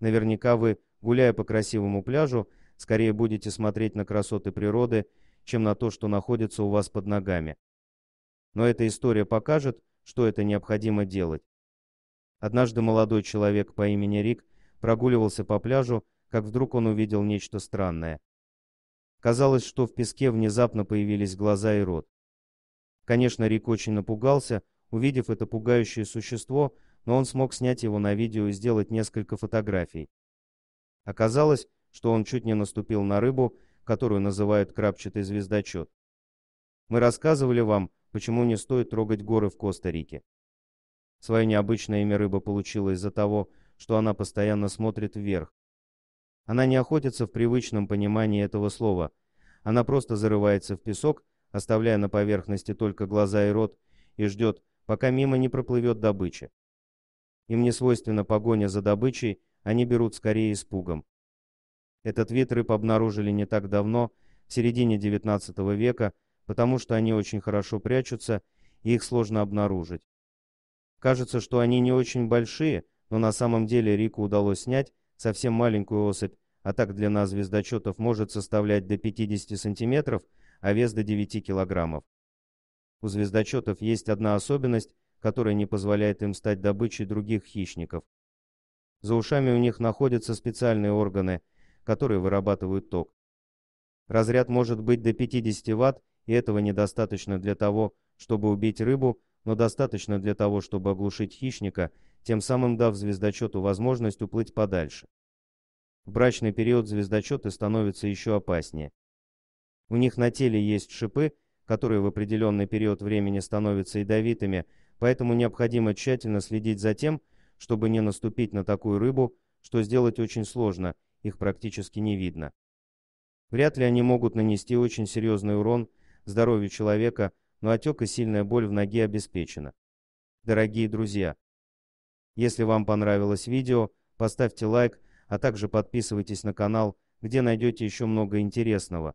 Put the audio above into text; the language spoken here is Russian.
Наверняка вы, гуляя по красивому пляжу, скорее будете смотреть на красоты природы, чем на то, что находится у вас под ногами. Но эта история покажет, что это необходимо делать. Однажды молодой человек по имени Рик прогуливался по пляжу, как вдруг он увидел нечто странное. Казалось, что в песке внезапно появились глаза и рот. Конечно, Рик очень напугался, увидев это пугающее существо, но он смог снять его на видео и сделать несколько фотографий. Оказалось, что он чуть не наступил на рыбу, которую называют крапчатый звездочет. Мы рассказывали вам, почему не стоит трогать горы в Коста-Рике. Свое необычное имя рыба получила из-за того, что она постоянно смотрит вверх. Она не охотится в привычном понимании этого слова. Она просто зарывается в песок, оставляя на поверхности только глаза и рот, и ждет, пока мимо не проплывет добыча. Им не свойственна погоня за добычей, они берут скорее испугом. Этот вид рыб обнаружили не так давно, в середине XIX века, потому что они очень хорошо прячутся, и их сложно обнаружить. Кажется, что они не очень большие, но на самом деле Рику удалось снять совсем маленькую особь, а так длина звездочетов может составлять до 50 сантиметров, а вес до 9 килограммов. У звездочетов есть одна особенность, которая не позволяет им стать добычей других хищников. За ушами у них находятся специальные органы, которые вырабатывают ток. Разряд может быть до 50 ватт, и этого недостаточно для того, чтобы убить рыбу, но достаточно для того, чтобы оглушить хищника, тем самым дав звездочету возможность уплыть подальше. В брачный период звездочеты становятся еще опаснее. У них на теле есть шипы, которые в определенный период времени становятся ядовитыми, поэтому необходимо тщательно следить за тем, чтобы не наступить на такую рыбу, что сделать очень сложно, их практически не видно. Вряд ли они могут нанести очень серьезный урон здоровью человека, но отек и сильная боль в ноге обеспечена. Дорогие друзья, если вам понравилось видео, поставьте лайк, а также подписывайтесь на канал, где найдете еще много интересного.